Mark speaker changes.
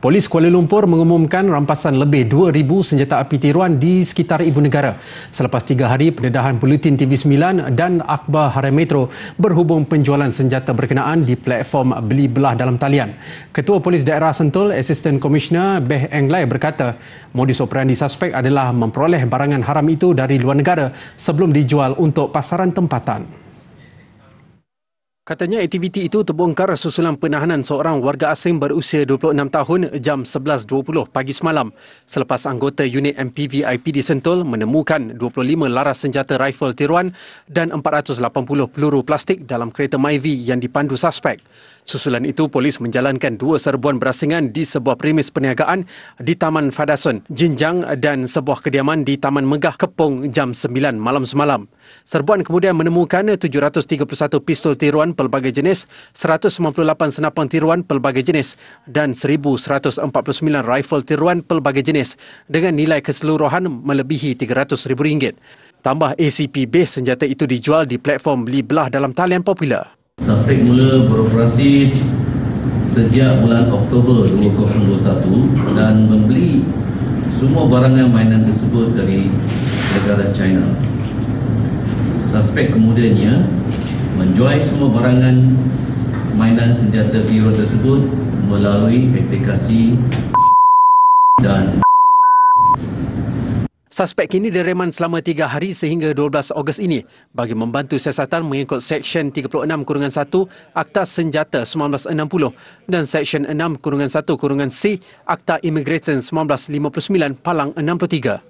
Speaker 1: Polis Kuala Lumpur mengumumkan rampasan lebih 2,000 senjata api tiruan di sekitar ibu negara selepas tiga hari pendedahan Bulletin TV9 dan Akbar Harim Metro berhubung penjualan senjata berkenaan di platform beli belah dalam talian. Ketua Polis Daerah Sentul, Assistant Commissioner Beh Englai berkata, modus operandi suspek adalah memperoleh barangan haram itu dari luar negara sebelum dijual untuk pasaran tempatan. Katanya aktiviti itu terbongkar susulan penahanan seorang warga asing berusia 26 tahun jam 11.20 pagi semalam selepas anggota unit MPVIP IP di Sentul menemukan 25 laras senjata rifle tiruan dan 480 peluru plastik dalam kereta Myvi yang dipandu suspek. Susulan itu polis menjalankan dua serbuan berasingan di sebuah premis perniagaan di Taman Fadason, Jinjang dan sebuah kediaman di Taman Megah Kepung jam 9 malam semalam. Serbuan kemudian menemukan 731 pistol tiruan senapan pelbagai jenis, 198 senapang tiruan pelbagai jenis dan 1149 rifle tiruan pelbagai jenis dengan nilai keseluruhan melebihi RM300,000. Tambah ACP base senjata itu dijual di platform beli belah dalam talian popular.
Speaker 2: Suspek mula beroperasi sejak bulan Oktober 2021 dan membeli semua barangan mainan tersebut dari negara China. Suspek kemudiannya menjual semua barangan mainan senjata biru tersebut melalui aplikasi
Speaker 1: dan Suspek kini direman selama 3 hari sehingga 12 Ogos ini bagi membantu siasatan mengikut Seksyen 36-1 Akta Senjata 1960 dan Seksyen 6-1-C Akta Immigration 1959 Palang 63.